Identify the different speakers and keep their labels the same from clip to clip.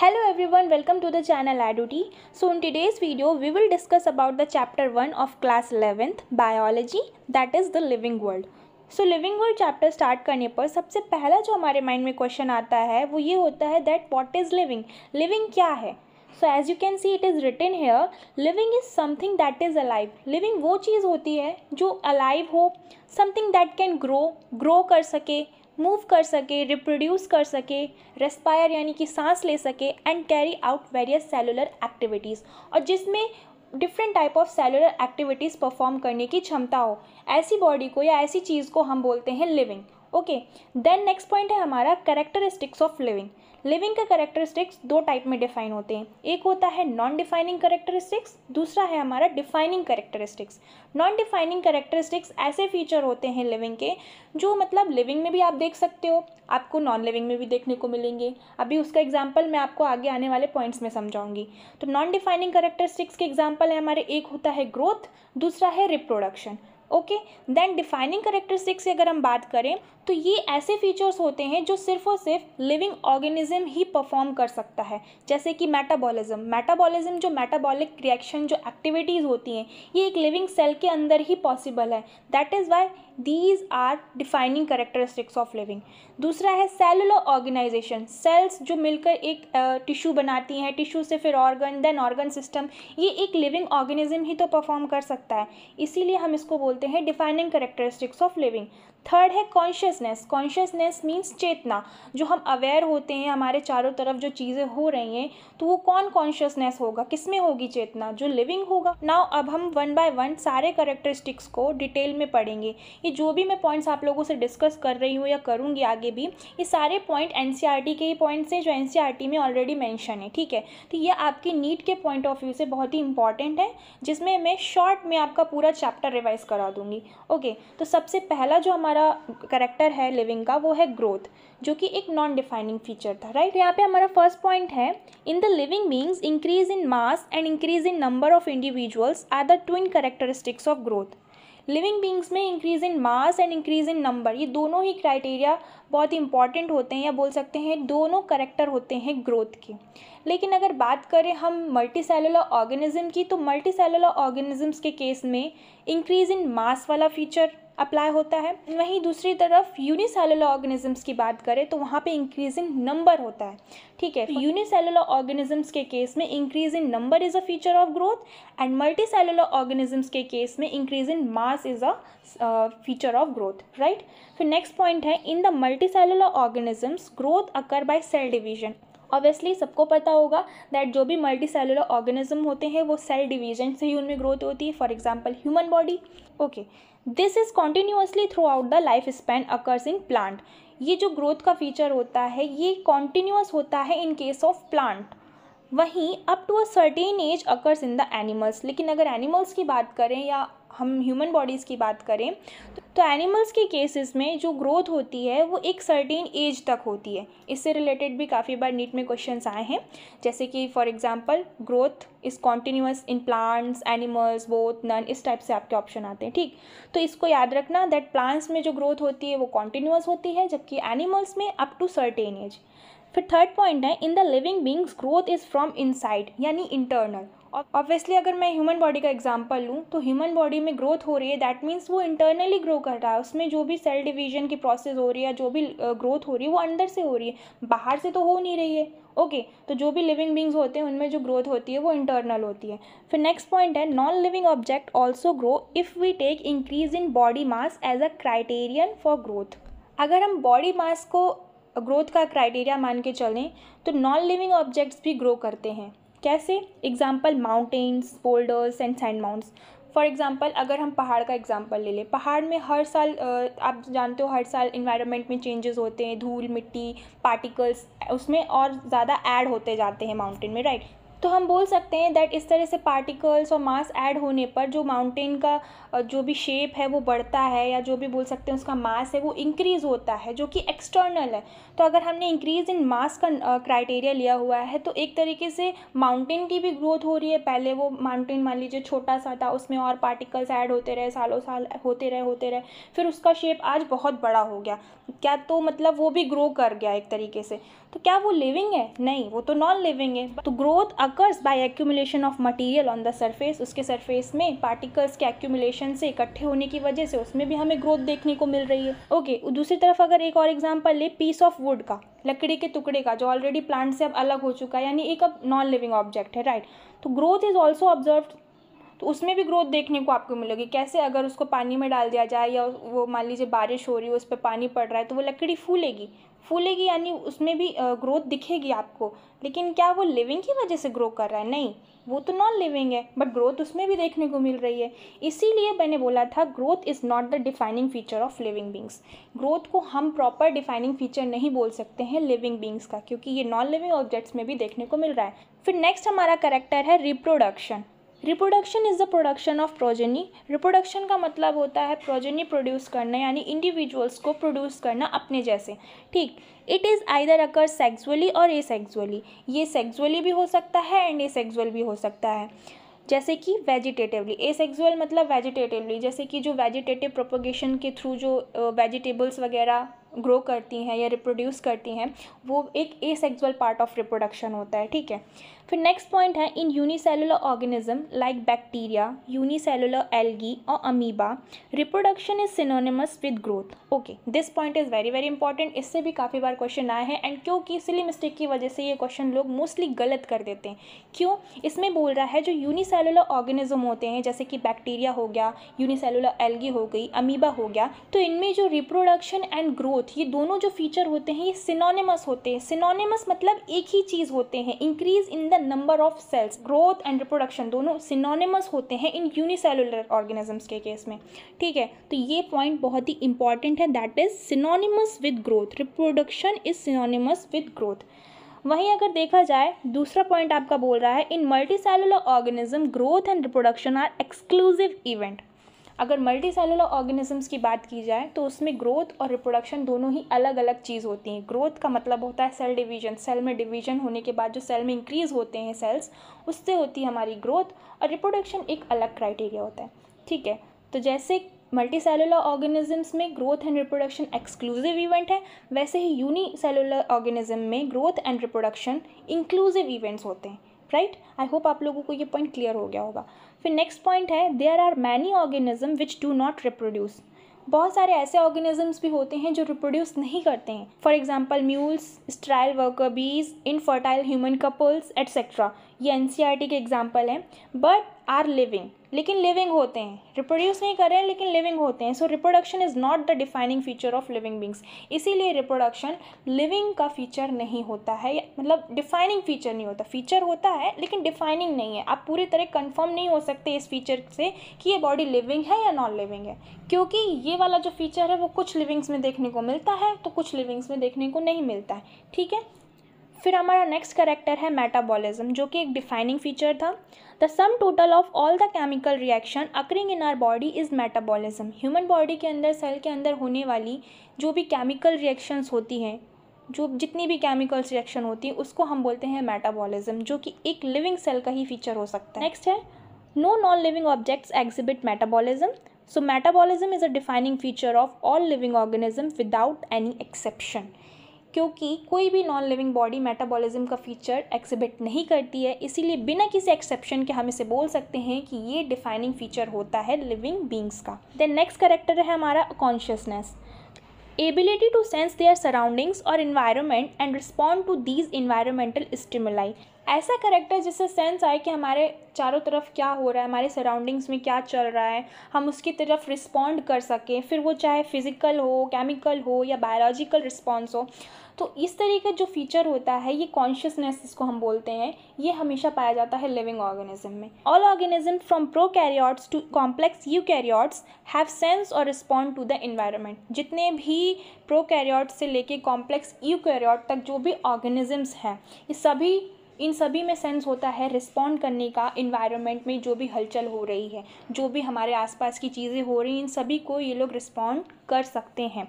Speaker 1: Hello everyone, welcome to the channel IDUT. So in today's video, we will discuss about the chapter 1 of class 11th, Biology, that is the living world. So living world chapter start करने पर सबसे पहला जो हमारे mind में question आता है वो ये होता है that what is living living क्या है so as you can see it is written here living is something that is alive living वो चीज़ होती है जो अलाइव हो something that can grow grow कर सके मूव कर सके रिप्रोड्यूस कर सके रेस्पायर यानी कि सांस ले सके and carry out various cellular activities और जिसमें different type of cellular activities perform करने की क्षमता हो ऐसी बॉडी को या ऐसी चीज़ को हम बोलते हैं living okay then next point है हमारा करेक्टरिस्टिक्स ऑफ लिविंग लिविंग का करेक्टरिस्टिक्स दो टाइप में डिफाइन होते हैं एक होता है नॉन डिफाइनिंग करेक्टरिस्टिक्स दूसरा है हमारा defining characteristics non defining characteristics ऐसे फीचर होते हैं लिविंग के जो मतलब लिविंग में भी आप देख सकते हो आपको नॉन लिविंग में भी देखने को मिलेंगे अभी उसका एग्जाम्पल मैं आपको आगे आने वाले पॉइंट्स में समझाऊंगी तो नॉन डिफाइनिंग करेक्टरिस्टिक्स के एग्जाम्पल है हमारे एक होता है ग्रोथ दूसरा है reproduction okay then defining characteristics की अगर हम बात करें तो ये ऐसे फीचर्स होते हैं जो सिर्फ और सिर्फ लिविंग ऑर्गेनिज्म ही परफॉर्म कर सकता है जैसे कि मेटाबॉलिज्म मेटाबॉलिज्म जो मेटाबॉलिक रिएक्शन जो एक्टिविटीज़ होती हैं ये एक लिविंग सेल के अंदर ही पॉसिबल है that is why these are defining characteristics of living दूसरा है सेलुलर ऑर्गेनाइजेशन सेल्स जो मिलकर एक टिश्यू बनाती हैं टिश्यू से फिर ऑर्गन देन ऑर्गन सिस्टम ये एक लिविंग ऑर्गेनिज्म ही तो परफॉर्म कर सकता है इसीलिए हम इसको बोलते हैं defining characteristics of living third है कॉन्शियसनेस कॉन्शियसनेस मीन्स चेतना जो हम अवेयर होते हैं हमारे चारों तरफ जो चीज़ें हो रही हैं तो वो कौन कॉन्शियसनेस होगा किस में होगी चेतना जो लिविंग होगा नाउ अब हम वन बाय वन सारे करेक्टरिस्टिक्स को डिटेल में पढ़ेंगे ये जो भी मैं पॉइंट्स आप लोगों से डिस्कस कर रही हूँ या करूँगी आगे भी ये सारे पॉइंट एन के ही पॉइंट्स हैं जो एन में ऑलरेडी मैंशन है ठीक है तो ये आपकी नीट के पॉइंट ऑफ व्यू से बहुत ही इंपॉर्टेंट है जिसमें मैं शॉर्ट में आपका पूरा चैप्टर रिवाइज करा दूँगी ओके तो सबसे पहला जो हमारा हमारा करेक्टर है लिविंग का वो है ग्रोथ जो कि एक नॉन डिफाइनिंग फीचर था राइट तो यहाँ पे हमारा फर्स्ट पॉइंट है in the living beings increase in mass and increase in number of individuals are the twin characteristics of growth living beings में increase in mass and increase in number ये दोनों ही criteria बहुत important होते हैं या बोल सकते हैं दोनों करेक्टर होते हैं ग्रोथ के लेकिन अगर बात करें हम मल्टी सेलुलर ऑर्गेनिज्म की तो मल्टी सेलुलर ऑर्गेनिजम्स के केस में इंक्रीज इन मास वाला फीचर अप्लाई होता है वहीं दूसरी तरफ यूनिसेलुलर ऑर्गेनिजम्स की बात करें तो वहाँ पे इंक्रीज इन नंबर होता है ठीक है यूनिसेलुलर ऑर्गेनिजम्स के केस में increase in number is a feature of growth and multi cellular organisms के केस में increase in mass is a feature of growth right फिर नेक्स्ट पॉइंट है in the multi cellular organisms growth occur by cell division obviously सबको पता होगा that जो भी multi cellular organism होते हैं वो सेल डिवीजन से ही उनमें ग्रोथ होती है for example human body okay this is continuously throughout the life span occurs in plant ये जो ग्रोथ का फीचर होता है ये कॉन्टीन्यूअस होता है इन केस ऑफ प्लांट वहीं up to a certain age occurs in the animals लेकिन अगर एनिमल्स की बात करें या हम ह्यूमन बॉडीज़ की बात करें तो एनिमल्स के केसेस में जो ग्रोथ होती है वो एक सर्टेन एज तक होती है इससे रिलेटेड भी काफ़ी बार नीट में क्वेश्चंस आए हैं जैसे कि for example growth is continuous in plants animals both none इस टाइप से आपके ऑप्शन आते हैं ठीक तो इसको याद रखना दैट प्लांट्स में जो ग्रोथ होती है वो कॉन्टिन्यूस होती है जबकि एनिमल्स में अप टू सर्टेन एज फिर थर्ड पॉइंट है in the living beings growth is from inside यानी इंटरनल ऑब्वियसली अगर मैं ह्यूमन बॉडी का एग्जाम्पल लूँ तो ह्यूमन बॉडी में ग्रोथ हो रही है दैट मीन्स वो इंटरनली ग्रो कर रहा है उसमें जो भी सेल डिवीजन की प्रोसेस हो रही है जो भी ग्रोथ हो रही है वो अंदर से हो रही है बाहर से तो हो नहीं रही है ओके okay, तो जो भी लिविंग बींग्स होते हैं उनमें जो ग्रोथ होती है वो इंटरनल होती है फिर नेक्स्ट पॉइंट है non living object also grow if we take increase in body mass as a criterion for growth अगर हम बॉडी मास को ग्रोथ का क्राइटेरिया मान के चलें तो नॉन लिविंग ऑब्जेक्ट्स भी ग्रो करते हैं कैसे example mountains boulders and sand mounts for example अगर हम पहाड़ का एग्ज़ाम्पल ले लें पहाड़ में हर साल आप जानते हो हर साल इन्वायरमेंट में चेंजेस होते हैं धूल मिट्टी पार्टिकल्स उसमें और ज़्यादा ऐड होते जाते हैं माउंटेन में राइट तो हम बोल सकते हैं दैट इस तरह से पार्टिकल्स और मास ऐड होने पर जो माउंटेन का जो भी शेप है वो बढ़ता है या जो भी बोल सकते हैं उसका मास है वो इंक्रीज़ होता है जो कि एक्सटर्नल है तो अगर हमने इंक्रीज़ इन मास का क्राइटेरिया लिया हुआ है तो एक तरीके से माउंटेन की भी ग्रोथ हो रही है पहले वो माउंटेन मान लीजिए छोटा सा था उसमें और पार्टिकल्स ऐड होते रहे सालों साल होते रहे होते रहे फिर उसका शेप आज बहुत बड़ा हो गया क्या तो मतलब वो भी ग्रो कर गया एक तरीके से तो क्या वो लिविंग है नहीं वो तो नॉन लिविंग है तो growth occurs by accumulation of material on the surface उसके सरफेस में पार्टिकल्स के एक्यूमुलेशन से इकट्ठे होने की वजह से उसमें भी हमें ग्रोथ देखने को मिल रही है ओके okay, दूसरी तरफ अगर एक और एग्जाम्पल ले पीस ऑफ वुड का लकड़ी के टुकड़े का जो ऑलरेडी प्लांट से अब अलग हो चुका है यानी एक अब नॉन लिविंग ऑब्जेक्ट है राइट तो ग्रोथ इज ऑल्सो ऑब्जर्व तो उसमें भी ग्रोथ देखने को आपको मिलेगी कैसे अगर उसको पानी में डाल दिया जाए या वो मान लीजिए बारिश हो रही है उस पर पानी पड़ रहा है तो वो लकड़ी फूलेगी फूलेगी यानी उसमें भी ग्रोथ दिखेगी आपको लेकिन क्या वो लिविंग की वजह से ग्रो कर रहा है नहीं वो तो नॉन लिविंग है बट ग्रोथ उसमें भी देखने को मिल रही है इसीलिए मैंने बोला था growth is not the defining feature of living beings growth को हम प्रॉपर डिफाइनिंग फीचर नहीं बोल सकते हैं लिविंग बींग्स का क्योंकि ये नॉन लिविंग ऑब्जेक्ट्स में भी देखने को मिल रहा है फिर नेक्स्ट हमारा करेक्टर है reproduction reproduction is the production of progeny reproduction का मतलब होता है प्रोजेनी प्रोड्यूस करना यानी इंडिविजुअल्स को प्रोड्यूस करना अपने जैसे ठीक it is either occur sexually और ए सेक्सुअली ये सेक्सुअली भी हो सकता है एंड ए सेक्सुअल भी हो सकता है जैसे कि वेजिटेटिवली ए सेक्सुअल मतलब वेजिटेटिवली जैसे कि जो वेजिटेटिव प्रोपोगेशन के थ्रू जो वेजिटेबल्स वगैरह ग्रो करती हैं या रिप्रोड्यूस करती हैं वो एक asexual part of reproduction होता है ठीक है फिर नेक्स्ट पॉइंट है in unicellular organism like bacteria unicellular algae और amoeba reproduction is synonymous with growth okay this point is very very important इससे भी काफ़ी बार क्वेश्चन आए हैं एंड क्योंकि सिली मिस्टेक की वजह से ये क्वेश्चन लोग मोस्टली गलत कर देते हैं क्यों इसमें बोल रहा है जो यूनिसेलुलर ऑर्गेनिज्म होते हैं जैसे कि बैक्टीरिया हो गया यूनिसेलुलर एल्गी हो गई अमीबा हो गया तो इनमें जो रिप्रोडक्शन एंड ग्रोथ ये दोनों जो फीचर होते हैं ये सिनोनिमस होते हैं सिनोनिमस मतलब एक ही चीज़ होते हैं increase in the number of cells growth and reproduction दोनों सिनोनिमस होते हैं इन यूनिसेलुलर ऑर्गेनिजम्स के केस में ठीक है तो ये पॉइंट बहुत ही इंपॉर्टेंट है that is synonymous with growth reproduction is synonymous with growth वहीं अगर देखा जाए दूसरा पॉइंट आपका बोल रहा है in multi cellular organism growth and reproduction are exclusive event अगर मल्टी सेलुलर ऑर्गेनिजम्स की बात की जाए तो उसमें ग्रोथ और रिप्रोडक्शन दोनों ही अलग अलग चीज़ होती हैं ग्रोथ का मतलब होता है सेल डिवीजन सेल में डिवीजन होने के बाद जो सेल में इंक्रीज़ होते हैं सेल्स उससे होती है हमारी ग्रोथ और रिप्रोडक्शन एक अलग क्राइटेरिया होता है ठीक है तो जैसे मल्टी सेलुलर ऑर्गेनिजम्स में growth and reproduction exclusive event है वैसे ही यूनी सेलुलर ऑर्गेनिज्म में growth and reproduction inclusive events होते हैं राइट आई होप आप लोगों को ये पॉइंट क्लियर हो गया होगा फिर नेक्स्ट पॉइंट है there are many organism which do not reproduce बहुत सारे ऐसे ऑर्गेनिजम्स भी होते हैं जो रिप्रोड्यूस नहीं करते हैं for example mules sterile worker bees infertile human couples etcetera ये एन e के एग्ज़ाम्पल हैं बट आर लिविंग लेकिन लिविंग होते हैं रिप्रोड्यूस नहीं कर रहे हैं लेकिन लिविंग होते हैं so reproduction is not the defining feature of living beings इसीलिए रिप्रोडक्शन लिविंग का फीचर नहीं होता है मतलब डिफाइनिंग फीचर नहीं होता फीचर होता है लेकिन डिफाइनिंग नहीं है आप पूरी तरह कन्फर्म नहीं हो सकते इस फीचर से कि ये बॉडी लिविंग है या नॉन लिविंग है क्योंकि ये वाला जो फीचर है वो कुछ लिविंग्स में देखने को मिलता है तो कुछ लिविंग्स में देखने को नहीं मिलता है ठीक है फिर हमारा नेक्स्ट करेक्टर है मेटाबॉलिज्म जो कि एक डिफाइनिंग फीचर था the sum total of all the chemical reaction occurring in our body is metabolism human body के अंदर सेल के अंदर होने वाली जो भी केमिकल रिएक्शंस होती हैं जो जितनी भी केमिकल्स रिएक्शन होती है उसको हम बोलते हैं मेटाबॉलिज्म जो कि एक लिविंग सेल का ही फीचर हो सकता है नेक्स्ट है no non living objects exhibit metabolism so metabolism is a defining feature of all living organism without any exception क्योंकि कोई भी नॉन लिविंग बॉडी मेटाबॉलिज्म का फीचर एक्सिबिट नहीं करती है इसीलिए बिना किसी एक्सेप्शन के हम इसे बोल सकते हैं कि ये डिफाइनिंग फीचर होता है लिविंग बींग्स का देन नेक्स्ट करेक्टर है हमारा consciousness ability to sense their surroundings और environment and respond to these environmental stimuli ऐसा करेक्टर जिससे सेंस आए कि हमारे चारों तरफ क्या हो रहा है हमारे सराउंडिंग्स में क्या चल रहा है हम उसकी तरफ रिस्पॉन्ड कर सकें फिर वो चाहे फिज़िकल हो केमिकल हो या बायोलॉजिकल रिस्पॉन्स हो तो इस तरह का जो फीचर होता है ये कॉन्शियसनेस इसको हम बोलते हैं ये हमेशा पाया जाता है लिविंग ऑर्गेनिज्म में all organism from prokaryotes to complex eukaryotes have sense और रिस्पॉन्ड टू द इन्वायरमेंट जितने भी प्रो कैरियॉर्ट्स से लेके कॉम्प्लेक्स यू कैरियॉर्ट तक जो भी ऑर्गेनिजम्स हैं ये सभी इन सभी में सेंस होता है रिस्पॉन्ड करने का इन्वायरमेंट में जो भी हलचल हो रही है जो भी हमारे आसपास की चीज़ें हो रही हैं इन सभी को ये लोग रिस्पॉन्ड कर सकते हैं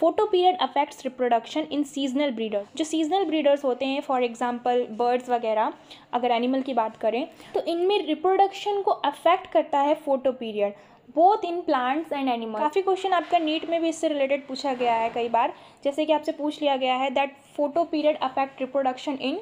Speaker 1: photoperiod affects reproduction in seasonal breeders जो सीजनल ब्रीडर्स होते हैं फॉर एग्जांपल बर्ड्स वगैरह अगर एनिमल की बात करें तो इनमें रिप्रोडक्शन को अफेक्ट करता है photoperiod both in plants and animal काफ़ी क्वेश्चन आपका नीट में भी इससे रिलेटेड पूछा गया है कई बार जैसे कि आपसे पूछ लिया गया है that photoperiod affect reproduction in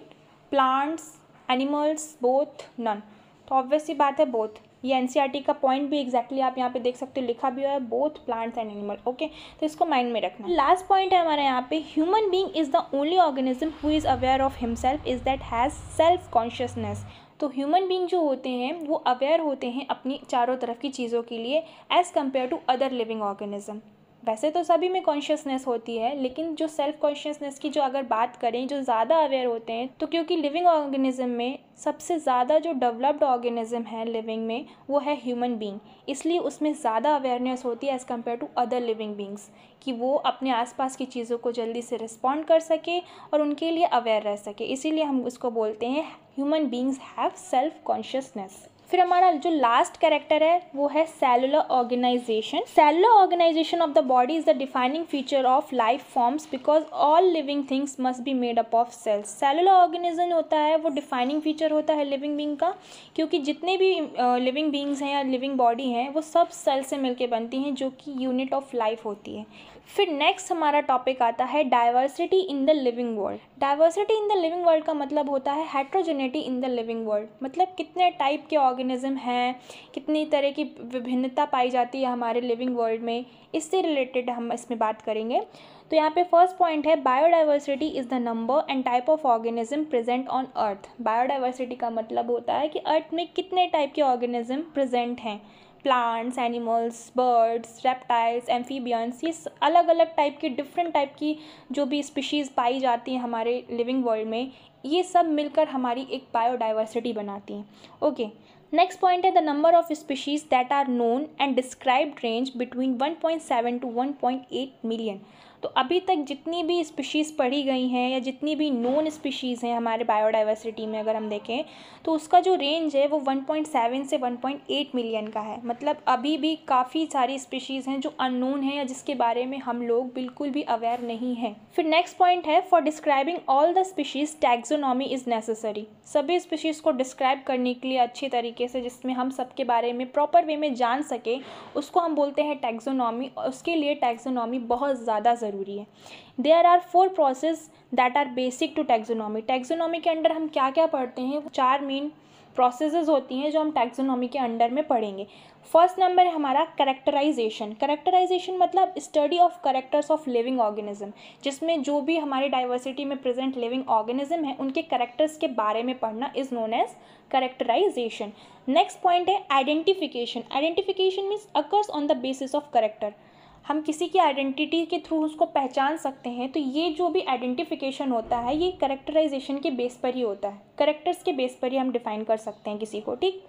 Speaker 1: plants animals both none तो ऑब्वियसली बात है बोथ ये एन e का पॉइंट भी एग्जैक्टली exactly आप यहाँ पे देख सकते हो लिखा भी हुआ है both plants and animal okay तो इसको माइंड में रखना लास्ट पॉइंट है हमारे यहाँ पे human being is the only organism who is aware of himself is that has self consciousness तो ह्यूमन बींग जो होते हैं वो अवेयर होते हैं अपनी चारों तरफ की चीज़ों के लिए as compare to other living organism वैसे तो सभी में कॉन्शियसनेस होती है लेकिन जो सेल्फ कॉन्शियसनेस की जो अगर बात करें जो ज़्यादा अवेयर होते हैं तो क्योंकि लिविंग ऑर्गेनिज्म में सबसे ज़्यादा जो डेवलप्ड ऑर्गेनिज्म है लिविंग में वो है ह्यूमन बींग इसलिए उसमें ज़्यादा अवेयरनेस होती है as compare to other living beings कि वो अपने आसपास की चीज़ों को जल्दी से रिस्पॉन्ड कर सके और उनके लिए अवेयर रह सके इसीलिए हम उसको बोलते हैं human beings have self consciousness फिर हमारा जो लास्ट कैरेक्टर है वो है cellular organization cellular organization of the body is the defining feature of life forms because all living things must be made up of cells cellular organism होता है वो defining feature होता है लिविंग बींग का क्योंकि जितने भी लिविंग बींग्स हैं या लिविंग बॉडी हैं वो सब सेल से मिलकर बनती हैं जो कि यूनिट ऑफ लाइफ होती है फिर नेक्स्ट हमारा टॉपिक आता है diversity in the living world diversity in the living world का मतलब होता है heterogeneity in the living world मतलब कितने टाइप के ऑर्गेनिज्म हैं कितनी तरह की विभिन्नता पाई जाती है हमारे लिविंग वर्ल्ड में इससे रिलेटेड हम इसमें बात करेंगे तो यहाँ पे फर्स्ट पॉइंट है biodiversity is the number and type of organism present on earth biodiversity का मतलब होता है कि अर्थ में कितने टाइप के ऑर्गेनिज्म प्रेजेंट हैं plants animals birds reptiles amphibians ये अलग अलग टाइप की डिफरेंट टाइप की जो भी स्पीशीज़ पाई जाती हैं हमारे लिविंग वर्ल्ड में ये सब मिलकर हमारी एक बायोडाइवर्सिटी बनाती हैं ओके नेक्स्ट पॉइंट है the number of species that are known and described range between 1.7 to 1.8 million तो अभी तक जितनी भी स्पीशीज़ पढ़ी गई हैं या जितनी भी नोन स्पीशीज़ हैं हमारे बायोडाइवर्सिटी में अगर हम देखें तो उसका जो रेंज है वो 1.7 से 1.8 मिलियन का है मतलब अभी भी काफ़ी सारी स्पीशीज़ हैं जो अननोन हैं या जिसके बारे में हम लोग बिल्कुल भी अवेयर नहीं हैं फिर नेक्स्ट पॉइंट है for describing all the species taxonomy is necessary सभी स्पीशीज़ को डिस्क्राइब करने के लिए अच्छे तरीके से जिसमें हम सबके बारे में प्रॉपर वे में जान सकें उसको हम बोलते हैं टैक्सोनॉमी और उसके लिए टैक्सोनॉमी बहुत ज़्यादा ज़रूरी ज़रूरी है there are four process that are basic to taxonomy taxonomy के अंडर हम क्या क्या पढ़ते हैं चार मेन प्रोसेसेस होती हैं जो हम टैक्सोनॉमी के अंडर में पढ़ेंगे फर्स्ट नंबर है हमारा करेक्टराइजेशन करेक्टराइजेशन मतलब study of characters of living organism जिसमें जो भी हमारे डाइवर्सिटी में प्रेजेंट लिविंग ऑर्गेनिज्म है उनके करेक्टर्स के बारे में पढ़ना is known as characterization next point है identification identification means occurs on the basis of character हम किसी की आइडेंटिटी के थ्रू उसको पहचान सकते हैं तो ये जो भी आइडेंटिफिकेशन होता है ये करेक्टराइजेशन के बेस पर ही होता है करेक्टर्स के बेस पर ही हम डिफ़ाइन कर सकते हैं किसी को ठीक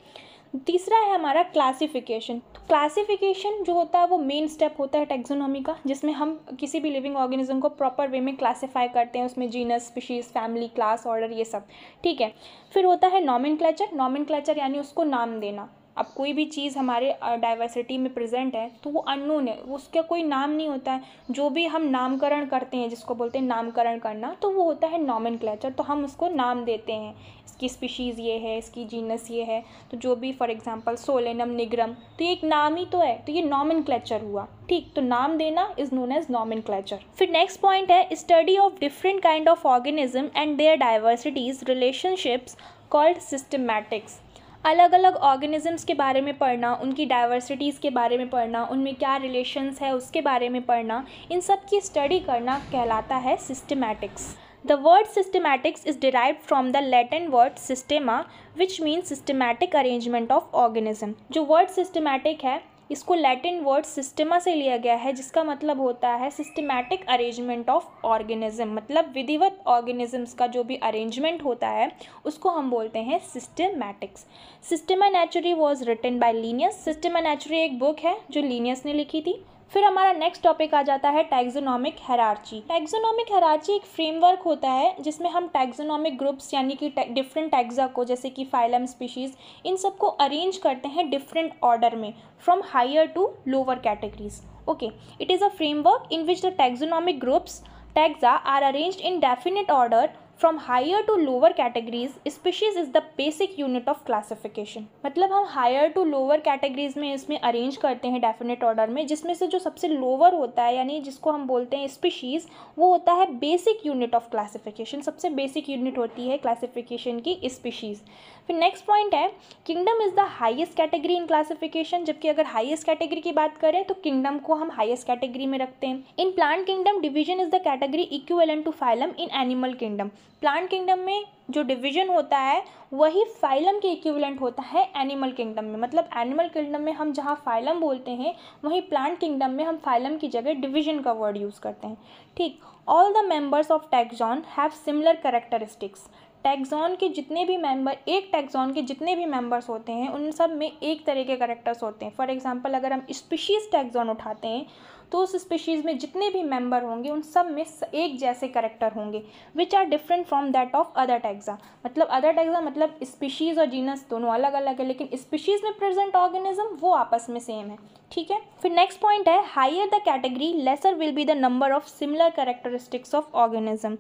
Speaker 1: तीसरा है हमारा क्लासिफिकेशन तो क्लासिफिकेशन जो होता है वो मेन स्टेप होता है टेक्जोनॉमी का जिसमें हम किसी भी लिविंग ऑर्गेनिज्म को प्रॉपर वे में क्लासिफाई करते हैं उसमें genus species family class order ये सब ठीक है फिर होता है नॉमिन क्लेचर नॉमिन क्लेचर यानी उसको नाम देना अब कोई भी चीज़ हमारे डाइवर्सिटी में प्रेजेंट है तो वो अननोन है उसका कोई नाम नहीं होता है जो भी हम नामकरण करते हैं जिसको बोलते हैं नामकरण करना तो वो होता है नॉमन तो हम उसको नाम देते हैं इसकी स्पीशीज़ ये है इसकी जीनस ये है तो जो भी फॉर एग्ज़ाम्पल सोलेनम निग्रम तो ये एक नाम ही तो है तो ये नॉमन हुआ ठीक तो नाम देना इज़ नोन एज नॉमन फिर नेक्स्ट पॉइंट है study of different kind of organism and their diversities relationships called systematics अलग अलग ऑर्गेनिज़म्स के बारे में पढ़ना उनकी डाइवर्सिटीज़ के बारे में पढ़ना उनमें क्या रिलेशंस है उसके बारे में पढ़ना इन सब की स्टडी करना कहलाता है systematics the word systematics is derive from the Latin word systema which means systematic arrangement of organism जो वर्ड सिस्टमैटिक है इसको लैटिन वर्ड सिस्टमा से लिया गया है जिसका मतलब होता है सिस्टमैटिक अरेंजमेंट ऑफ ऑर्गेनिज्म मतलब विधिवत ऑर्गेनिजम्स का जो भी अरेंजमेंट होता है उसको हम बोलते हैं systematics Systema Naturae was written by Linnaeus Systema Naturae एक बुक है जो लीनियस ने लिखी थी फिर हमारा नेक्स्ट टॉपिक आ जाता है टैक्सोनॉमिक हेरार्ची टैक्सोनॉमिक हेरार्ची एक फ्रेमवर्क होता है जिसमें हम टैक्सोनॉमिक ग्रुप्स यानी कि डिफरेंट टैक्सा को जैसे कि फाइलम स्पीशीज़ इन सबको अरेंज करते हैं डिफरेंट ऑर्डर में from higher to lower categories okay it is a framework in which the taxonomic groups taxa are arrange in definite order from higher to lower categories species is the basic unit of classification मतलब हम higher to lower categories में इसमें arrange करते हैं definite order में जिसमें से जो सबसे लोअर होता है यानी जिसको हम बोलते हैं स्पीशीज़ वो होता है बेसिक यूनिट ऑफ क्लासिफिकेशन सबसे बेसिक यूनिट होती है क्लासिफिकेशन की स्पीशीज़ फिर नेक्स्ट पॉइंट है kingdom is the highest category in classification जबकि अगर हाइएस्ट कैटेगरी की बात करें तो किंगडम को हम हाइएस्ट कैटेगरी में रखते हैं in plant kingdom division is the category equivalent to phylum in animal kingdom plant kingdom में जो डिवीजन होता है वही फाइलम के इक्विवेलेंट होता है एनिमल किंगडम में मतलब एनिमल किंगडम में हम जहाँ फाइलम बोलते हैं वहीं प्लांट किंगडम में हम फाइलम की जगह डिवीजन का वर्ड यूज़ करते हैं ठीक all the members of taxon have similar characteristics taxon के जितने भी मेंबर एक टैक्सॉन के जितने भी मेंबर्स होते हैं उन सब में एक तरह के करेक्टर्स होते हैं फॉर एग्जांपल अगर हम स्पीशीज़ टैक्सॉन उठाते हैं तो उस स्पीशीज़ में जितने भी मेंबर होंगे उन सब में एक जैसे करेक्टर होंगे which are different from that of other taxa मतलब अदर टैक्सा मतलब स्पीशीज़ और जीनस दोनों अलग अलग है लेकिन स्पीशीज़ में प्रेजेंट ऑर्गेनिज्म वो आपस में सेम है ठीक है फिर नेक्स्ट पॉइंट है higher the category lesser will be the number of similar characteristics of organism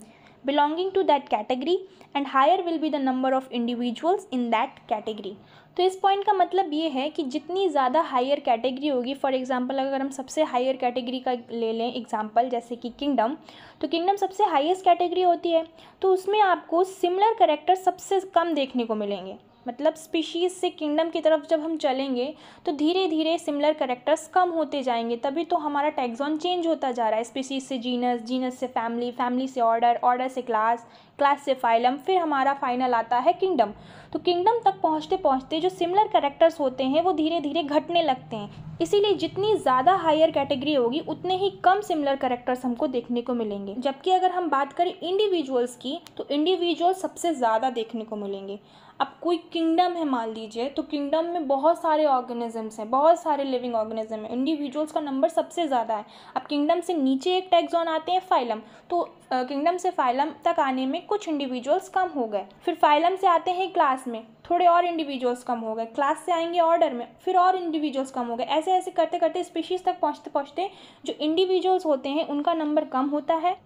Speaker 1: belonging to that category and higher will be the number of individuals in that category तो इस point का मतलब ये है कि जितनी ज़्यादा हायर कैटेगरी होगी फॉर एग्जांपल अगर हम सबसे हायर कैटेगरी का ले लें एग्जांपल जैसे कि किंगडम तो किंगडम सबसे हाईएस्ट कैटेगरी होती है तो उसमें आपको सिमिलर करेक्टर सबसे कम देखने को मिलेंगे मतलब स्पीशीज़ से किंगडम की तरफ जब हम चलेंगे तो धीरे धीरे सिमिलर करेक्टर्स कम होते जाएंगे तभी तो हमारा टैक्सॉन चेंज होता जा रहा है स्पीशीज़ से जीनस जीनस से फैमिली फैमिली से ऑर्डर ऑर्डर से क्लास क्लास से फाइलम फिर हमारा फाइनल आता है किंगडम तो किंगडम तक पहुँचते पहुँचते जो सिमिलर करेक्टर्स होते हैं वो धीरे धीरे घटने लगते हैं इसीलिए जितनी ज़्यादा हायर कैटेगरी होगी उतने ही कम सिमिलर करेक्टर्स हमको देखने को मिलेंगे जबकि अगर हम बात करें इंडिविजुअल्स की तो इंडिविजुअल सबसे ज़्यादा देखने को मिलेंगे अब कोई किंगडम है मान लीजिए तो किंगडम में बहुत सारे ऑर्गेनिजम्स हैं बहुत सारे लिविंग ऑर्गेनिज्म हैं इंडिविजुअल्स का नंबर सबसे ज़्यादा है अब किंगडम से नीचे एक टैक्सॉन आते हैं फाइलम तो किंगडम से फाइलम तक आने में कुछ इंडिविजुअल्स कम हो गए फिर फाइलम से आते हैं क्लास में थोड़े और इंडिविजुअल्स कम हो गए क्लास से आएंगे ऑर्डर में फिर और इंडिविजुअल्स कम हो गए ऐसे ऐसे करते करते स्पीशीज़ तक पहुँचते पहुँचते जो इंडिविजुअल्स होते हैं उनका नंबर कम होता है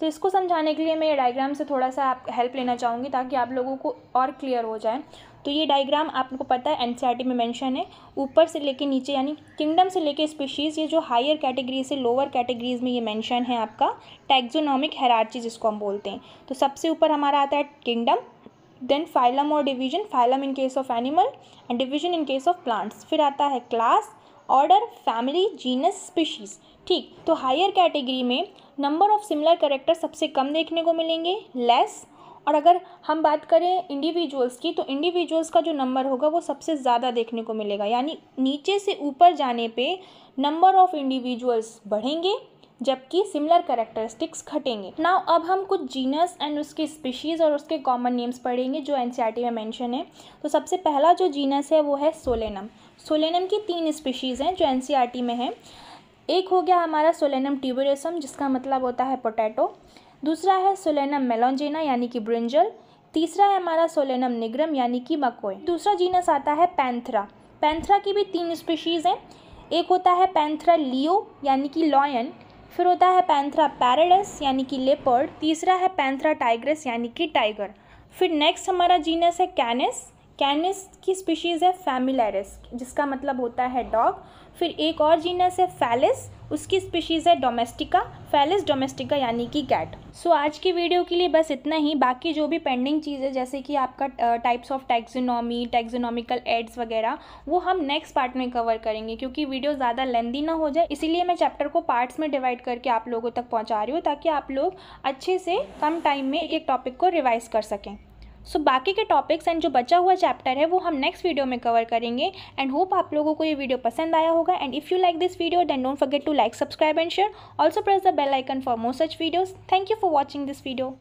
Speaker 1: तो इसको समझाने के लिए मैं ये डायग्राम से थोड़ा सा आप हेल्प लेना चाहूँगी ताकि आप लोगों को और क्लियर हो जाए तो ये डायग्राम आपको पता है एन e में मेंशन है ऊपर से लेके नीचे यानी किंगडम से लेके स्पीशीज़ ये जो हायर कैटेगरी से लोअर कैटेगरीज़ में ये मेंशन है आपका टैक्जोनॉमिक हेरार्ची जिसको हम बोलते हैं तो सबसे ऊपर हमारा आता है किंगडम देन फाइलम और division phylum in case of animal and division in case of plants फिर आता है class order family genus species ठीक तो हायर कैटेगरी में नंबर ऑफ सिमिलर करेक्टर सबसे कम देखने को मिलेंगे लेस और अगर हम बात करें इंडिविजुअल्स की तो इंडिविजुअल्स का जो नंबर होगा वो सबसे ज़्यादा देखने को मिलेगा यानी नीचे से ऊपर जाने पे नंबर ऑफ इंडिविजुअल्स बढ़ेंगे जबकि सिमिलर करेक्टरिस्टिक्स घटेंगे नाउ अब हम कुछ जीनस एंड उसके स्पीशीज़ और उसके कॉमन नेम्स पढ़ेंगे जो एन e में मैंशन है तो सबसे पहला जो जीनस है वो है सोलेनम सोलेनम की तीन स्पीशीज़ हैं जो एन e में हैं एक हो गया हमारा सोलेनम ट्यूबरेसम जिसका मतलब होता है पोटैटो दूसरा है सोलेनम मेलोंजेना यानी कि ब्रिंजल तीसरा है हमारा सोलेनम निग्रम यानी कि मकोए दूसरा जीनस आता है पैंथरा पैंथरा की भी तीन स्पीशीज़ हैं एक होता है पैंथरा लियो यानी कि लॉयन फिर होता है पैंथरा पैरेडस यानी कि लेपर्ड तीसरा है पैंथरा टाइग्रेस यानी कि टाइगर फिर नेक्स्ट हमारा जीनस है कैनिस कैनिस की स्पीशीज़ है फैमिलेरिस जिसका मतलब होता है डॉग फिर एक और जीनस है फैलिस उसकी स्पीशीज़ है डोमेस्टिका फैलिस डोमेस्टिका यानी कि कैट सो आज की वीडियो के लिए बस इतना ही बाकी जो भी पेंडिंग चीज़ें जैसे कि आपका types of taxonomy taxonomical aids वगैरह वो हम नेक्स्ट पार्ट में कवर करेंगे क्योंकि वीडियो ज़्यादा लेंदी ना हो जाए इसीलिए मैं चैप्टर को पार्ट्स में डिवाइड करके आप लोगों तक पहुँचा रही हूँ ताकि आप लोग अच्छे से कम टाइम में एक टॉपिक को रिवाइज़ कर सकें सो so, बाकी के टॉपिक्स एंड जो बचा हुआ चैप्टर है वो हम नेक्स्ट वीडियो में कवर करेंगे एंड होप आप लोगों को ये वीडियो पसंद आया होगा and if you like this video then don't forget to like subscribe and share also press the bell icon for more such videos thank you for watching this video